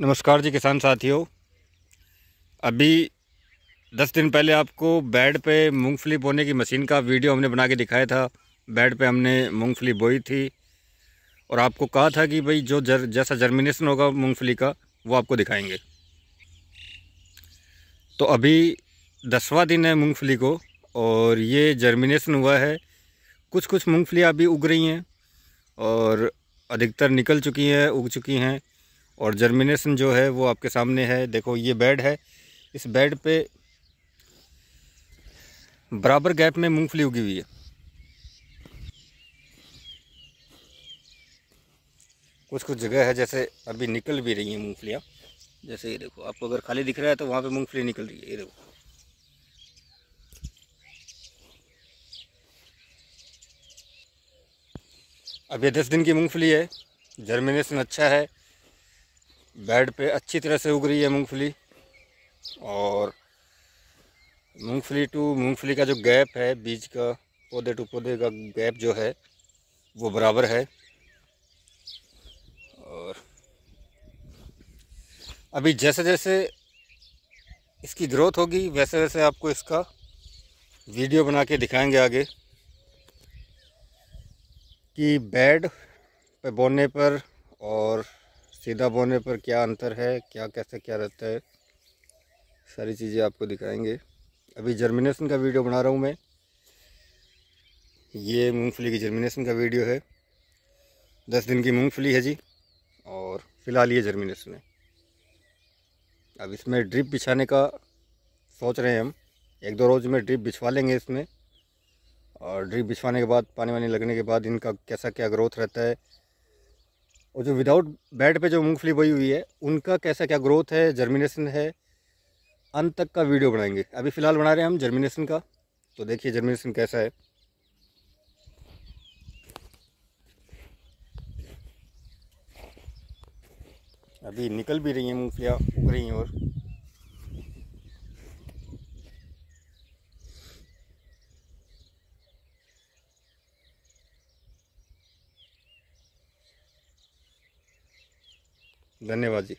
नमस्कार जी किसान साथियों अभी दस दिन पहले आपको बेड पे मूंगफली बोने की मशीन का वीडियो हमने बना के दिखाया था बेड पे हमने मूंगफली बोई थी और आपको कहा था कि भाई जो जर, जैसा जर्मिनेशन होगा मूंगफली का वो आपको दिखाएंगे तो अभी दसवा दिन है मूंगफली को और ये जर्मिनेशन हुआ है कुछ कुछ मूँगफलियाँ अभी उग रही हैं और अधिकतर निकल चुकी हैं उग चुकी हैं और जर्मिनेशन जो है वो आपके सामने है देखो ये बेड है इस बेड पे बराबर गैप में मूंगफली उगी हुई है कुछ कुछ जगह है जैसे अभी निकल भी रही हैं मूंगफलियाँ जैसे ये देखो आपको अगर खाली दिख रहा है तो वहाँ पे मूंगफली निकल रही है ये देखो अब ये दस दिन की मूंगफली है जर्मिनेशन अच्छा है बेड पे अच्छी तरह से उग रही है मूंगफली और मूंगफली टू मूंगफली का जो गैप है बीज का पौधे टू पौधे का गैप जो है वो बराबर है और अभी जैसे जैसे इसकी ग्रोथ होगी वैसे वैसे आपको इसका वीडियो बना के दिखाएंगे आगे कि बेड पे बोने पर और सीधा बोने पर क्या अंतर है क्या कैसे क्या रहता है सारी चीज़ें आपको दिखाएंगे अभी जर्मिनेशन का वीडियो बना रहा हूँ मैं ये मूंगफली की जर्मिनेशन का वीडियो है दस दिन की मूंगफली है जी और फ़िलहाल ये जर्मिनेशन है अब इसमें ड्रिप बिछाने का सोच रहे हैं हम एक दो रोज़ में ड्रिप बिछवा लेंगे इसमें और ड्रिप बिछवाने के बाद पानी वानी लगने के बाद इनका कैसा क्या ग्रोथ रहता है और जो विदाउट बेड पे जो मूंगफली बोई हुई है उनका कैसा क्या ग्रोथ है जर्मिनेशन है अंत तक का वीडियो बनाएंगे अभी फ़िलहाल बना रहे हैं हम जर्मिनेशन का तो देखिए जर्मिनेशन कैसा है अभी निकल भी रही हैं मूँगफलियाँ उग रही हैं और धन्यवाद जी